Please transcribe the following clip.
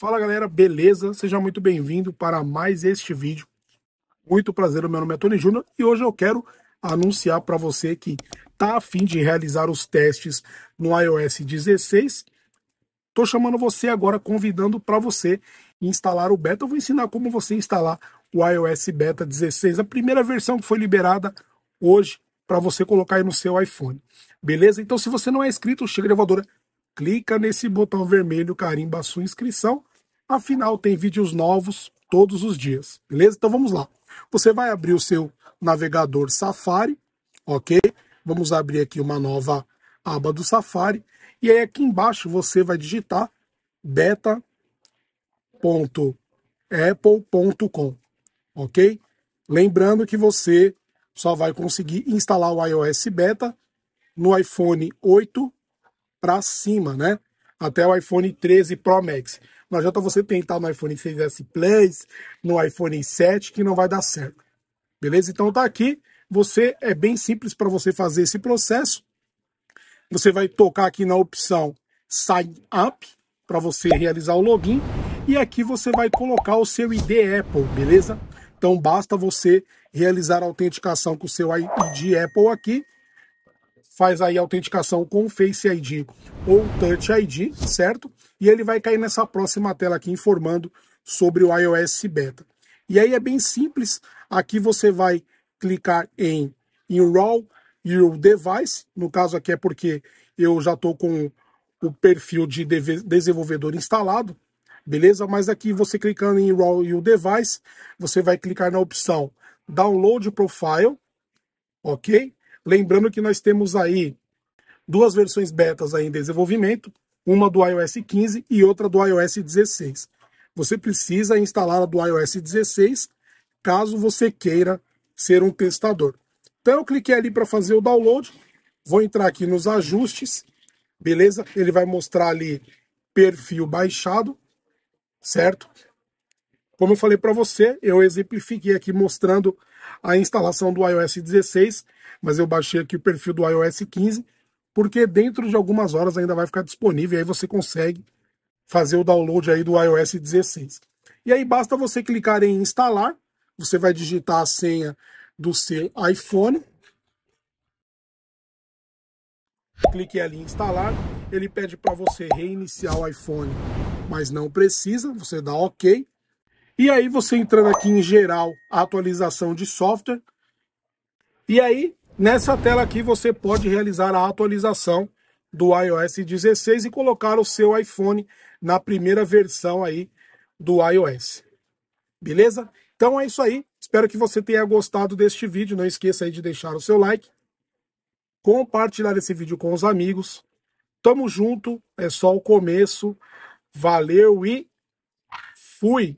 Fala galera, beleza? Seja muito bem-vindo para mais este vídeo. Muito prazer, meu nome é Tony Júnior e hoje eu quero anunciar para você que tá a fim de realizar os testes no iOS 16. Tô chamando você agora, convidando para você instalar o beta. Eu vou ensinar como você instalar o iOS Beta 16, a primeira versão que foi liberada hoje para você colocar aí no seu iPhone. Beleza? Então, se você não é inscrito, chega de clica nesse botão vermelho, carimba a sua inscrição Afinal, tem vídeos novos todos os dias, beleza? Então vamos lá. Você vai abrir o seu navegador Safari, ok? Vamos abrir aqui uma nova aba do Safari. E aí aqui embaixo você vai digitar beta.apple.com, ok? Lembrando que você só vai conseguir instalar o iOS Beta no iPhone 8 para cima, né? Até o iPhone 13 Pro Max. Não adianta você tentar no iPhone 6S Plus, no iPhone 7, que não vai dar certo. Beleza? Então tá aqui. Você é bem simples para você fazer esse processo. Você vai tocar aqui na opção Sign Up para você realizar o login e aqui você vai colocar o seu ID Apple, beleza? Então basta você realizar a autenticação com o seu ID Apple aqui faz aí autenticação com Face ID ou Touch ID, certo? E ele vai cair nessa próxima tela aqui informando sobre o iOS Beta. E aí é bem simples, aqui você vai clicar em Enroll Your Device, no caso aqui é porque eu já estou com o perfil de desenvolvedor instalado, beleza? Mas aqui você clicando em Enroll Your Device, você vai clicar na opção Download Profile, ok? Lembrando que nós temos aí duas versões betas aí em desenvolvimento, uma do iOS 15 e outra do iOS 16. Você precisa instalar a do iOS 16 caso você queira ser um testador. Então eu cliquei ali para fazer o download, vou entrar aqui nos ajustes, beleza? Ele vai mostrar ali perfil baixado, certo? Como eu falei para você, eu exemplifiquei aqui mostrando a instalação do iOS 16, mas eu baixei aqui o perfil do iOS 15, porque dentro de algumas horas ainda vai ficar disponível e aí você consegue fazer o download aí do iOS 16. E aí basta você clicar em instalar, você vai digitar a senha do seu iPhone. Clique ali em instalar, ele pede para você reiniciar o iPhone, mas não precisa, você dá OK e aí você entrando aqui em geral, atualização de software. E aí, nessa tela aqui, você pode realizar a atualização do iOS 16 e colocar o seu iPhone na primeira versão aí do iOS. Beleza? Então é isso aí. Espero que você tenha gostado deste vídeo. Não esqueça aí de deixar o seu like, compartilhar esse vídeo com os amigos. Tamo junto, é só o começo. Valeu e fui!